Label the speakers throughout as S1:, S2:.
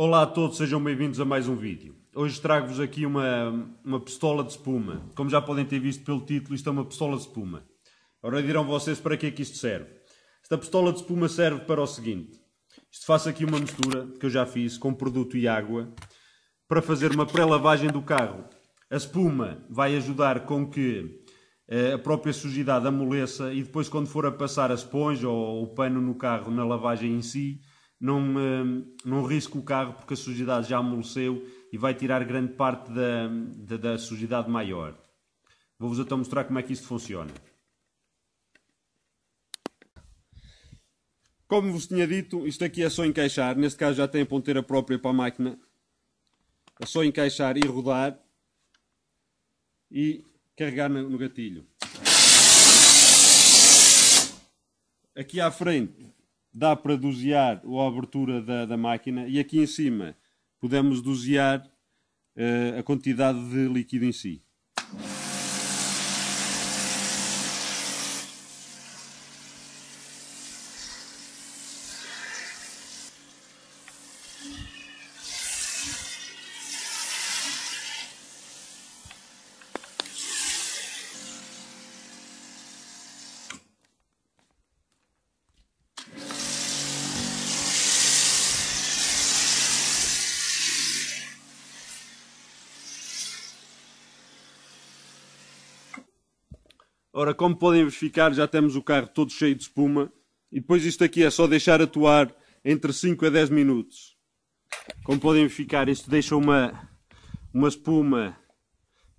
S1: Olá a todos, sejam bem-vindos a mais um vídeo. Hoje trago-vos aqui uma, uma pistola de espuma. Como já podem ter visto pelo título, isto é uma pistola de espuma. Agora dirão vocês para que é que isto serve. Esta pistola de espuma serve para o seguinte. Isto faço aqui uma mistura que eu já fiz com produto e água para fazer uma pré-lavagem do carro. A espuma vai ajudar com que eh, a própria sujidade amoleça e depois quando for a passar a esponja ou o pano no carro na lavagem em si, não, hum, não o carro porque a sujidade já amoleceu e vai tirar grande parte da, da, da sujidade maior. Vou-vos até então mostrar como é que isto funciona. Como vos tinha dito, isto aqui é só encaixar. Neste caso já tem a ponteira própria para a máquina. É só encaixar e rodar. E carregar no gatilho. Aqui à frente dá para dosear a abertura da, da máquina e aqui em cima podemos dosear uh, a quantidade de líquido em si. Ora, como podem verificar, já temos o carro todo cheio de espuma e depois isto aqui é só deixar atuar entre 5 a 10 minutos. Como podem verificar, isto deixa uma, uma espuma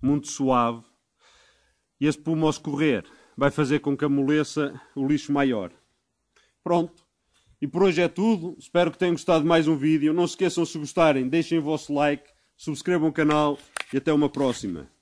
S1: muito suave e a espuma ao escorrer vai fazer com que amoleça o lixo maior. Pronto. E por hoje é tudo. Espero que tenham gostado de mais um vídeo. Não se esqueçam, se gostarem, deixem o vosso like, subscrevam o canal e até uma próxima.